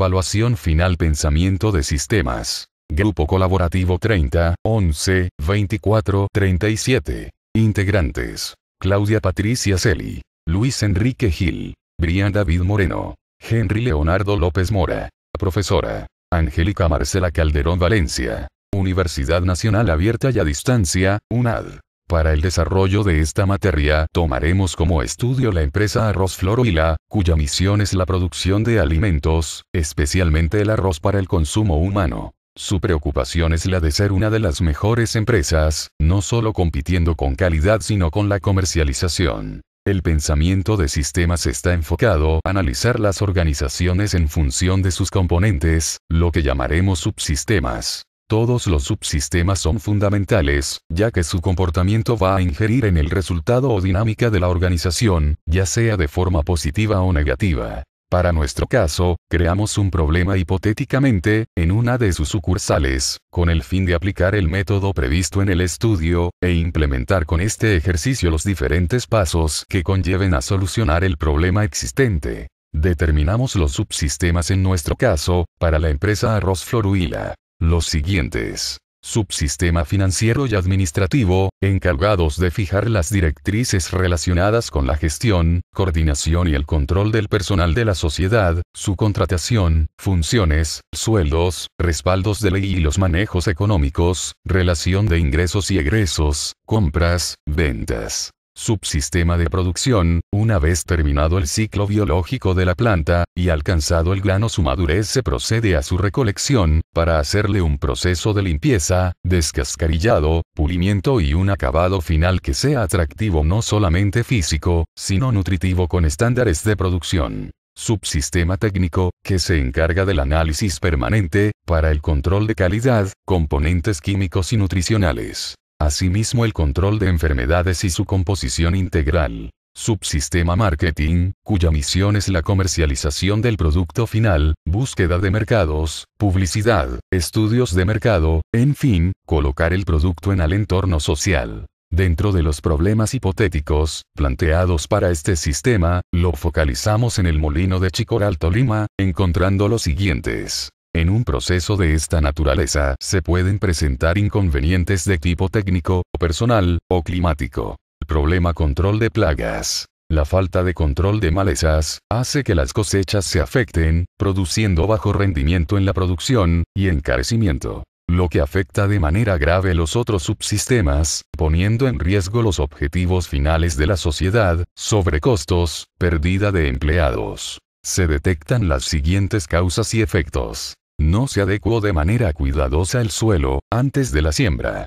Evaluación final Pensamiento de sistemas. Grupo Colaborativo 30, 11, 24, 37. Integrantes. Claudia Patricia Celi. Luis Enrique Gil. Brian David Moreno. Henry Leonardo López Mora. Profesora. Angélica Marcela Calderón Valencia. Universidad Nacional Abierta y a Distancia, UNAD. Para el desarrollo de esta materia tomaremos como estudio la empresa Arroz la, cuya misión es la producción de alimentos, especialmente el arroz para el consumo humano. Su preocupación es la de ser una de las mejores empresas, no solo compitiendo con calidad sino con la comercialización. El pensamiento de sistemas está enfocado a analizar las organizaciones en función de sus componentes, lo que llamaremos subsistemas. Todos los subsistemas son fundamentales, ya que su comportamiento va a ingerir en el resultado o dinámica de la organización, ya sea de forma positiva o negativa. Para nuestro caso, creamos un problema hipotéticamente, en una de sus sucursales, con el fin de aplicar el método previsto en el estudio, e implementar con este ejercicio los diferentes pasos que conlleven a solucionar el problema existente. Determinamos los subsistemas en nuestro caso, para la empresa Arroz Floruila. Los siguientes subsistema financiero y administrativo, encargados de fijar las directrices relacionadas con la gestión, coordinación y el control del personal de la sociedad, su contratación, funciones, sueldos, respaldos de ley y los manejos económicos, relación de ingresos y egresos, compras, ventas, subsistema de producción, una vez terminado el ciclo biológico de la planta, y alcanzado el grano su madurez se procede a su recolección, para hacerle un proceso de limpieza, descascarillado, pulimiento y un acabado final que sea atractivo no solamente físico, sino nutritivo con estándares de producción subsistema técnico, que se encarga del análisis permanente, para el control de calidad, componentes químicos y nutricionales. Asimismo el control de enfermedades y su composición integral. Subsistema Marketing, cuya misión es la comercialización del producto final, búsqueda de mercados, publicidad, estudios de mercado, en fin, colocar el producto en el entorno social. Dentro de los problemas hipotéticos planteados para este sistema, lo focalizamos en el molino de Chicoral Tolima, encontrando los siguientes. En un proceso de esta naturaleza se pueden presentar inconvenientes de tipo técnico, personal o climático. problema control de plagas. La falta de control de malezas hace que las cosechas se afecten, produciendo bajo rendimiento en la producción y encarecimiento, lo que afecta de manera grave los otros subsistemas, poniendo en riesgo los objetivos finales de la sociedad, sobrecostos, pérdida de empleados. Se detectan las siguientes causas y efectos. No se adecuó de manera cuidadosa el suelo, antes de la siembra.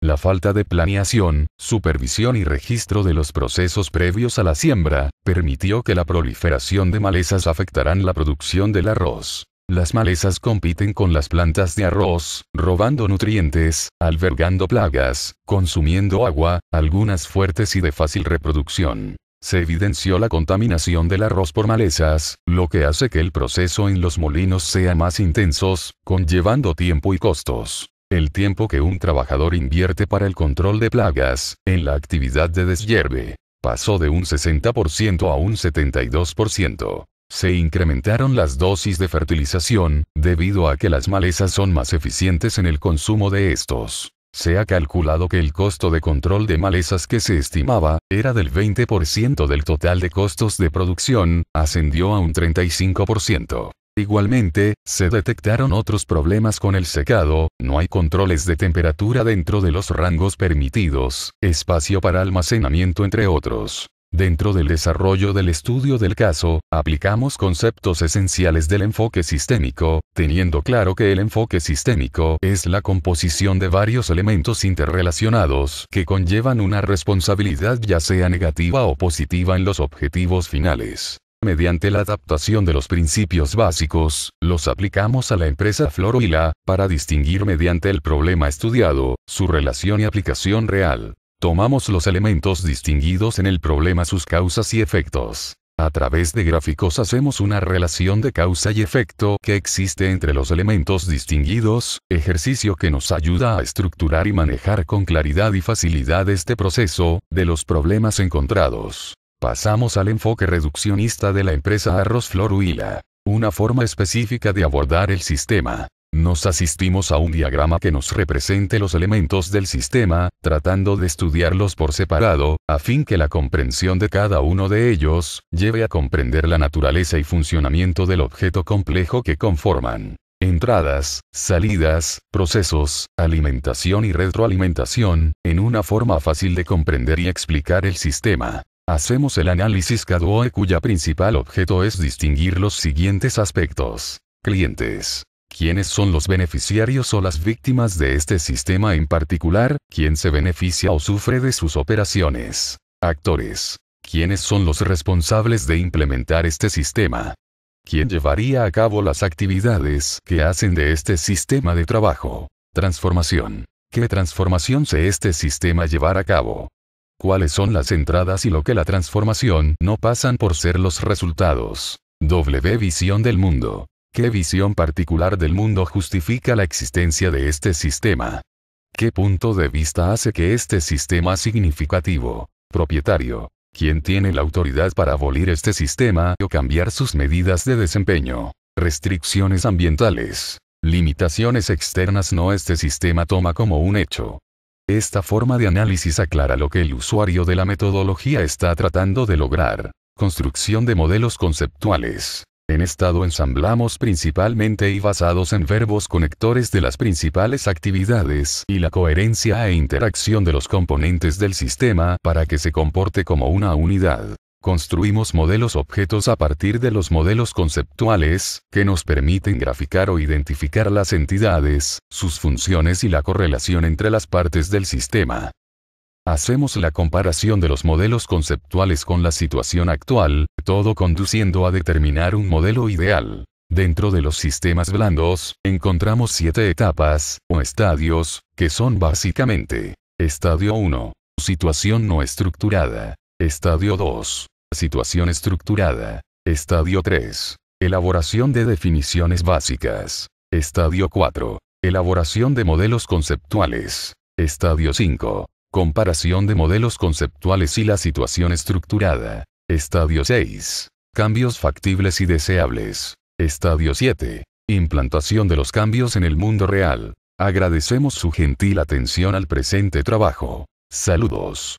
La falta de planeación, supervisión y registro de los procesos previos a la siembra, permitió que la proliferación de malezas afectaran la producción del arroz. Las malezas compiten con las plantas de arroz, robando nutrientes, albergando plagas, consumiendo agua, algunas fuertes y de fácil reproducción se evidenció la contaminación del arroz por malezas, lo que hace que el proceso en los molinos sea más intensos, conllevando tiempo y costos. El tiempo que un trabajador invierte para el control de plagas, en la actividad de deshierve, pasó de un 60% a un 72%. Se incrementaron las dosis de fertilización, debido a que las malezas son más eficientes en el consumo de estos se ha calculado que el costo de control de malezas que se estimaba, era del 20% del total de costos de producción, ascendió a un 35%. Igualmente, se detectaron otros problemas con el secado, no hay controles de temperatura dentro de los rangos permitidos, espacio para almacenamiento entre otros. Dentro del desarrollo del estudio del caso, aplicamos conceptos esenciales del enfoque sistémico, teniendo claro que el enfoque sistémico es la composición de varios elementos interrelacionados que conllevan una responsabilidad ya sea negativa o positiva en los objetivos finales. Mediante la adaptación de los principios básicos, los aplicamos a la empresa y la, para distinguir mediante el problema estudiado, su relación y aplicación real. Tomamos los elementos distinguidos en el problema sus causas y efectos. A través de gráficos hacemos una relación de causa y efecto que existe entre los elementos distinguidos, ejercicio que nos ayuda a estructurar y manejar con claridad y facilidad este proceso, de los problemas encontrados. Pasamos al enfoque reduccionista de la empresa Arroz Flor Una forma específica de abordar el sistema. Nos asistimos a un diagrama que nos represente los elementos del sistema, tratando de estudiarlos por separado, a fin que la comprensión de cada uno de ellos, lleve a comprender la naturaleza y funcionamiento del objeto complejo que conforman. Entradas, salidas, procesos, alimentación y retroalimentación, en una forma fácil de comprender y explicar el sistema. Hacemos el análisis CADOE cuya principal objeto es distinguir los siguientes aspectos. Clientes, quiénes son los beneficiarios o las víctimas de este sistema en particular, quién se beneficia o sufre de sus operaciones. Actores. ¿Quiénes son los responsables de implementar este sistema? ¿Quién llevaría a cabo las actividades que hacen de este sistema de trabajo? Transformación. ¿Qué transformación se este sistema llevará a cabo? ¿Cuáles son las entradas y lo que la transformación no pasan por ser los resultados? W Visión del mundo. ¿Qué visión particular del mundo justifica la existencia de este sistema? ¿Qué punto de vista hace que este sistema significativo, propietario, quien tiene la autoridad para abolir este sistema o cambiar sus medidas de desempeño, restricciones ambientales, limitaciones externas no este sistema toma como un hecho. Esta forma de análisis aclara lo que el usuario de la metodología está tratando de lograr, construcción de modelos conceptuales, en estado ensamblamos principalmente y basados en verbos conectores de las principales actividades y la coherencia e interacción de los componentes del sistema para que se comporte como una unidad. Construimos modelos objetos a partir de los modelos conceptuales, que nos permiten graficar o identificar las entidades, sus funciones y la correlación entre las partes del sistema. Hacemos la comparación de los modelos conceptuales con la situación actual, todo conduciendo a determinar un modelo ideal. Dentro de los sistemas blandos, encontramos siete etapas, o estadios, que son básicamente. Estadio 1. Situación no estructurada. Estadio 2. Situación estructurada. Estadio 3. Elaboración de definiciones básicas. Estadio 4. Elaboración de modelos conceptuales. Estadio 5. Comparación de modelos conceptuales y la situación estructurada. Estadio 6. Cambios factibles y deseables. Estadio 7. Implantación de los cambios en el mundo real. Agradecemos su gentil atención al presente trabajo. Saludos.